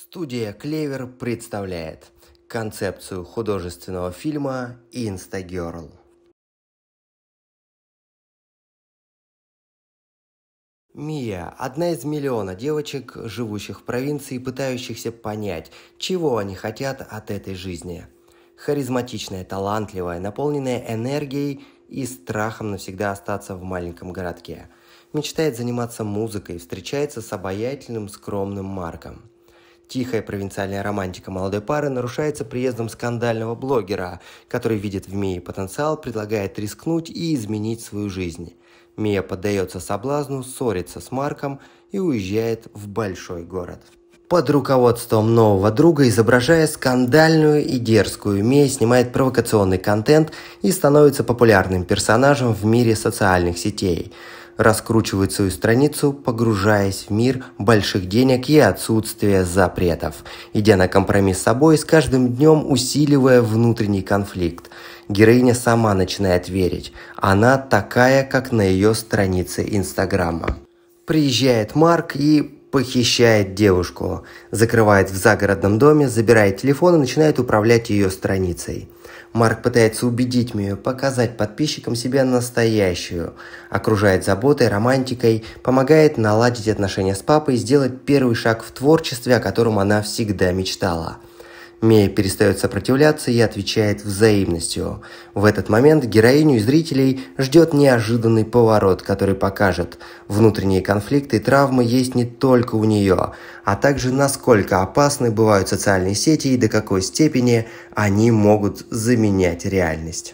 Студия «Клевер» представляет концепцию художественного фильма «Инстагерл». Мия – одна из миллиона девочек, живущих в провинции, пытающихся понять, чего они хотят от этой жизни. Харизматичная, талантливая, наполненная энергией и страхом навсегда остаться в маленьком городке. Мечтает заниматься музыкой, встречается с обаятельным, скромным Марком – Тихая провинциальная романтика молодой пары нарушается приездом скандального блогера, который видит в Мии потенциал, предлагает рискнуть и изменить свою жизнь. Мия поддается соблазну, ссорится с Марком и уезжает в большой город. Под руководством нового друга, изображая скандальную и дерзкую, Мия снимает провокационный контент и становится популярным персонажем в мире социальных сетей – раскручивает свою страницу, погружаясь в мир больших денег и отсутствия запретов, идя на компромисс с собой, с каждым днем усиливая внутренний конфликт. Героиня сама начинает верить, она такая, как на ее странице Инстаграма. Приезжает Марк и похищает девушку, закрывает в загородном доме, забирает телефон и начинает управлять ее страницей. Марк пытается убедить Мию показать подписчикам себя настоящую. Окружает заботой, романтикой, помогает наладить отношения с папой и сделать первый шаг в творчестве, о котором она всегда мечтала – Мия перестает сопротивляться и отвечает взаимностью. В этот момент героиню и зрителей ждет неожиданный поворот, который покажет, внутренние конфликты и травмы есть не только у нее, а также насколько опасны бывают социальные сети и до какой степени они могут заменять реальность.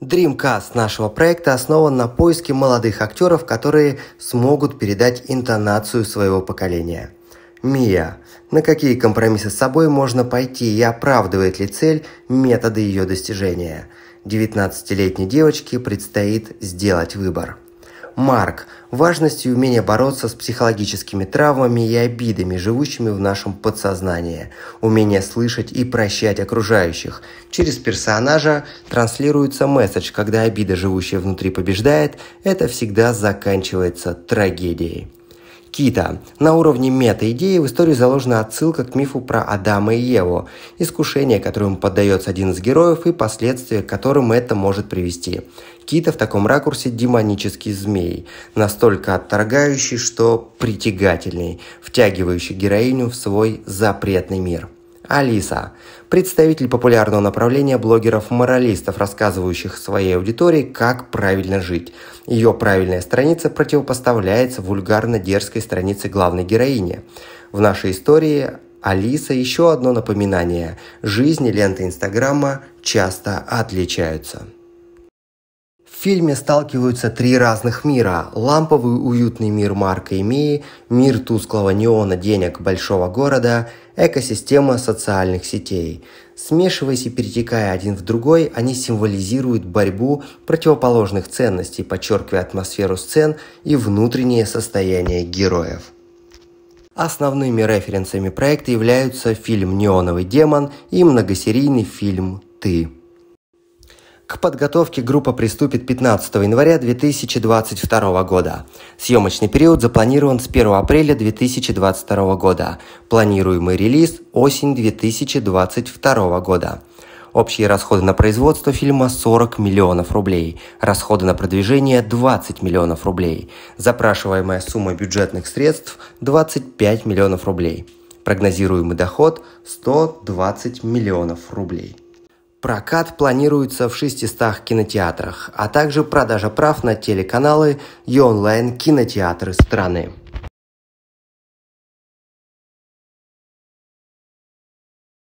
Dreamcast нашего проекта основан на поиске молодых актеров, которые смогут передать интонацию своего поколения – Мия. На какие компромиссы с собой можно пойти и оправдывает ли цель методы ее достижения? 19-летней девочке предстоит сделать выбор. Марк. Важность и умение бороться с психологическими травмами и обидами, живущими в нашем подсознании. Умение слышать и прощать окружающих. Через персонажа транслируется месседж, когда обида, живущая внутри, побеждает, это всегда заканчивается трагедией. Кита. На уровне мета-идеи в историю заложена отсылка к мифу про Адама и Еву, искушение, которым поддается один из героев и последствия, к которым это может привести. Кита в таком ракурсе демонический змей, настолько отторгающий, что притягательный, втягивающий героиню в свой запретный мир – Алиса. Представитель популярного направления блогеров-моралистов, рассказывающих своей аудитории, как правильно жить. Ее правильная страница противопоставляется вульгарно-дерзкой странице главной героини. В нашей истории Алиса еще одно напоминание. Жизни ленты Инстаграма часто отличаются. В фильме сталкиваются три разных мира. Ламповый уютный мир Марка и Мии, мир тусклого неона денег большого города, экосистема социальных сетей. Смешиваясь и перетекая один в другой, они символизируют борьбу противоположных ценностей, подчеркивая атмосферу сцен и внутреннее состояние героев. Основными референсами проекта являются фильм «Неоновый демон» и многосерийный фильм «Ты». К подготовке группа приступит 15 января 2022 года. Съемочный период запланирован с 1 апреля 2022 года. Планируемый релиз – осень 2022 года. Общие расходы на производство фильма 40 миллионов рублей, расходы на продвижение 20 миллионов рублей, запрашиваемая сумма бюджетных средств 25 миллионов рублей, прогнозируемый доход 120 миллионов рублей. Прокат планируется в 600 кинотеатрах, а также продажа прав на телеканалы и онлайн-кинотеатры страны.